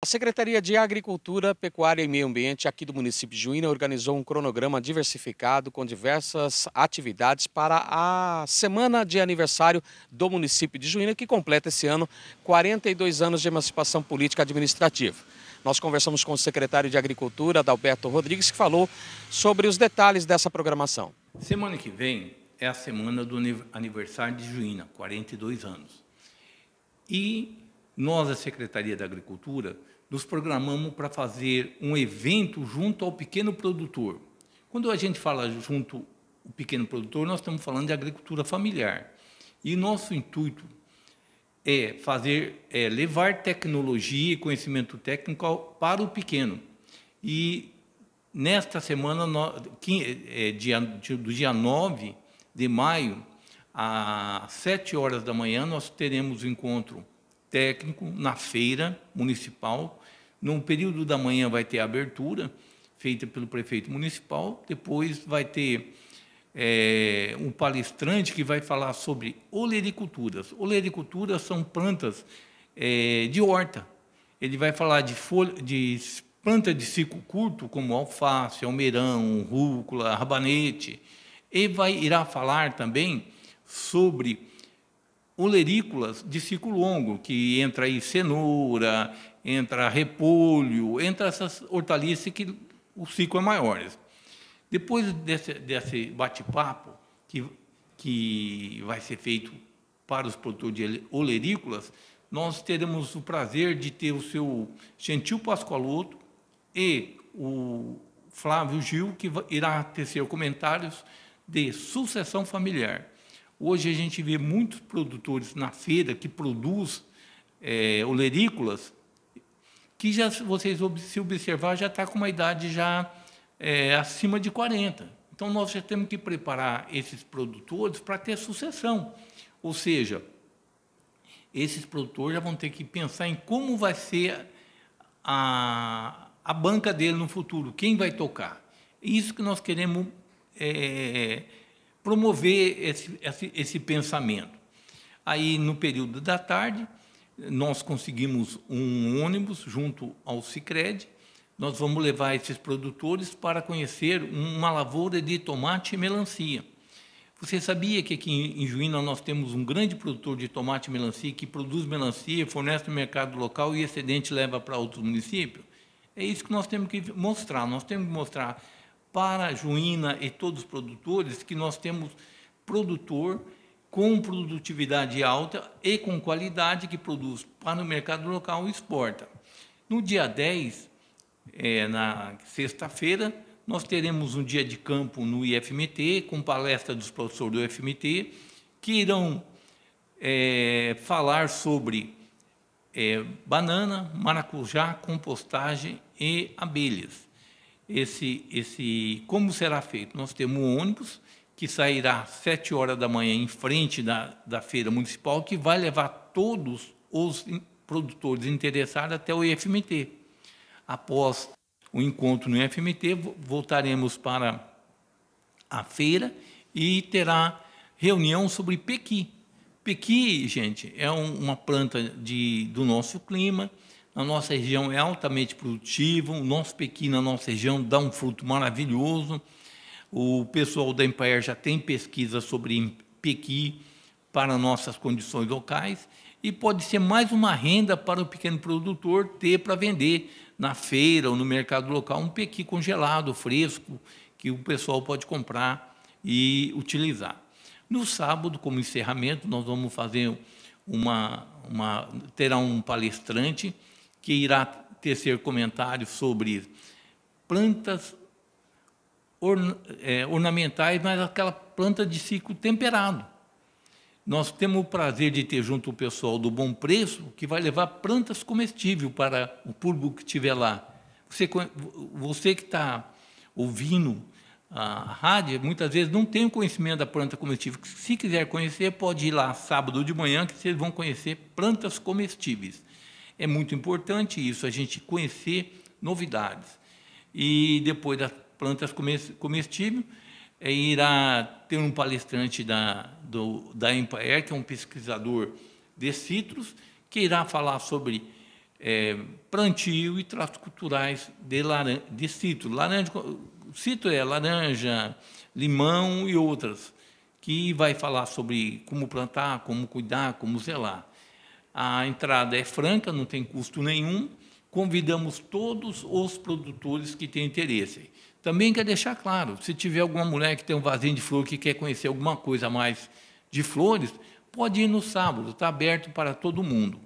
A Secretaria de Agricultura, Pecuária e Meio Ambiente aqui do município de Juína organizou um cronograma diversificado com diversas atividades para a semana de aniversário do município de Juína, que completa esse ano 42 anos de emancipação política administrativa. Nós conversamos com o secretário de Agricultura, Adalberto Rodrigues, que falou sobre os detalhes dessa programação. Semana que vem é a semana do aniversário de Juína, 42 anos. E nós, a Secretaria da Agricultura, nos programamos para fazer um evento junto ao pequeno produtor. Quando a gente fala junto o pequeno produtor, nós estamos falando de agricultura familiar. E nosso intuito é fazer, é levar tecnologia e conhecimento técnico para o pequeno. E nesta semana, é, do dia 9 de maio, às 7 horas da manhã, nós teremos o um encontro técnico na feira municipal. Num período da manhã vai ter a abertura feita pelo prefeito municipal, depois vai ter é, um palestrante que vai falar sobre olericulturas. Olericulturas são plantas é, de horta. Ele vai falar de, folha, de planta de ciclo curto, como alface, almeirão, rúcula, rabanete. E vai, irá falar também sobre olerícolas de ciclo longo, que entra aí cenoura, entra repolho, entra essas hortaliças que o ciclo é maior. Depois desse, desse bate-papo, que, que vai ser feito para os produtores de olerícolas, nós teremos o prazer de ter o seu Gentil Pascoaloto e o Flávio Gil, que irá tecer comentários de sucessão familiar. Hoje a gente vê muitos produtores na feira que produz é, olerícolas que já vocês se observar já está com uma idade já é, acima de 40. Então nós já temos que preparar esses produtores para ter sucessão, ou seja, esses produtores já vão ter que pensar em como vai ser a, a banca dele no futuro, quem vai tocar. Isso que nós queremos é, promover esse, esse, esse pensamento. Aí, no período da tarde, nós conseguimos um ônibus junto ao Cicred. Nós vamos levar esses produtores para conhecer uma lavoura de tomate e melancia. Você sabia que aqui em Juína nós temos um grande produtor de tomate e melancia que produz melancia, fornece no mercado local e excedente leva para outros municípios? É isso que nós temos que mostrar. Nós temos que mostrar para a Juína e todos os produtores que nós temos produtor com produtividade alta e com qualidade que produz para o mercado local e exporta. No dia 10, é, na sexta-feira, nós teremos um dia de campo no IFMT, com palestra dos professores do IFMT, que irão é, falar sobre é, banana, maracujá, compostagem e abelhas esse, esse como será feito? Nós temos um ônibus que sairá às 7 horas da manhã em frente da, da feira municipal, que vai levar todos os produtores interessados até o IFMT. Após o encontro no IFMT, voltaremos para a feira e terá reunião sobre pequi. Pequi, gente, é um, uma planta de, do nosso clima, a nossa região é altamente produtiva, o nosso pequi na nossa região dá um fruto maravilhoso. O pessoal da Empire já tem pesquisa sobre pequi para nossas condições locais e pode ser mais uma renda para o pequeno produtor ter para vender na feira ou no mercado local um pequi congelado, fresco, que o pessoal pode comprar e utilizar. No sábado, como encerramento, nós vamos fazer uma, uma terá um palestrante que irá tecer comentários sobre plantas orna é, ornamentais, mas aquela planta de ciclo temperado. Nós temos o prazer de ter junto o pessoal do Bom Preço, que vai levar plantas comestíveis para o público que estiver lá. Você, você que está ouvindo a rádio, muitas vezes não tem o conhecimento da planta comestível. Se quiser conhecer, pode ir lá sábado de manhã, que vocês vão conhecer plantas comestíveis. É muito importante isso, a gente conhecer novidades. E depois das plantas comestíveis, é, irá ter um palestrante da, do, da Empire, que é um pesquisador de citros, que irá falar sobre é, plantio e tratos culturais de, laranja, de citro. Laranja, citro é laranja, limão e outras, que vai falar sobre como plantar, como cuidar, como zelar. A entrada é franca, não tem custo nenhum. Convidamos todos os produtores que têm interesse. Também quer deixar claro, se tiver alguma mulher que tem um vasinho de flor que quer conhecer alguma coisa a mais de flores, pode ir no sábado, está aberto para todo mundo.